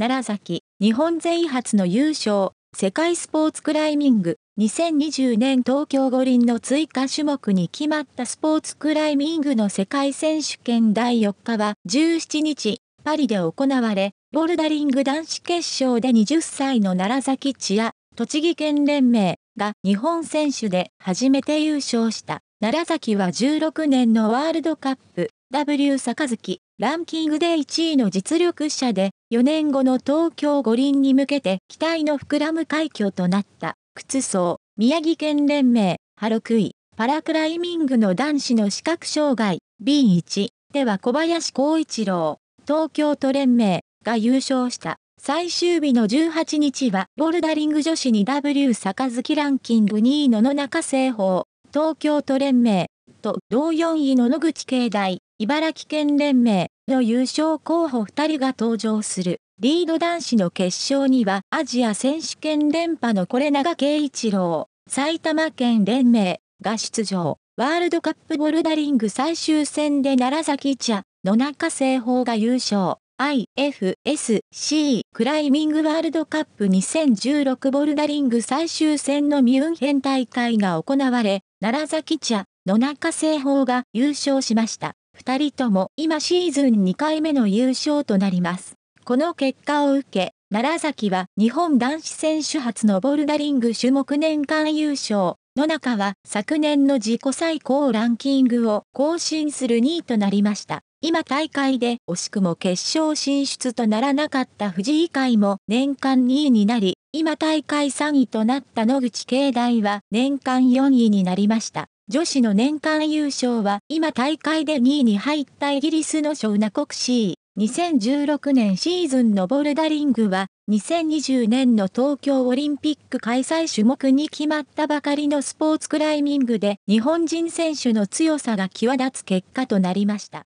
奈良崎、日本員初の優勝、世界スポーツクライミング、2020年東京五輪の追加種目に決まったスポーツクライミングの世界選手権第4日は17日、パリで行われ、ボルダリング男子決勝で20歳の奈良崎千夜、栃木県連盟が日本選手で初めて優勝した。奈良崎は16年のワールドカップ W 坂月ランキングで1位の実力者で、4年後の東京五輪に向けて期待の膨らむ快挙となった、靴層、宮城県連盟、ハロクイ、パラクライミングの男子の視覚障害、B1 では小林光一郎、東京都連盟が優勝した。最終日の18日は、ボルダリング女子に w 杯ランキング2位の野中製法、東京都連盟と同4位の野口慶大、茨城県連盟の優勝候補2人が登場するリード男子の決勝にはアジア選手権連覇のこれ長圭一郎、埼玉県連盟が出場。ワールドカップボルダリング最終戦で奈良崎茶、野中製法が優勝。IFSC クライミングワールドカップ2016ボルダリング最終戦のミュンヘン大会が行われ、奈良崎茶、野中製法が優勝しました。二人とも今シーズン2回目の優勝となります。この結果を受け、奈良崎は日本男子選手初のボルダリング種目年間優勝、野中は昨年の自己最高ランキングを更新する2位となりました。今大会で惜しくも決勝進出とならなかった藤井会も年間2位になり、今大会3位となった野口慶大は年間4位になりました。女子の年間優勝は今大会で2位に入ったイギリスのショウナコクシー。2016年シーズンのボルダリングは2020年の東京オリンピック開催種目に決まったばかりのスポーツクライミングで日本人選手の強さが際立つ結果となりました。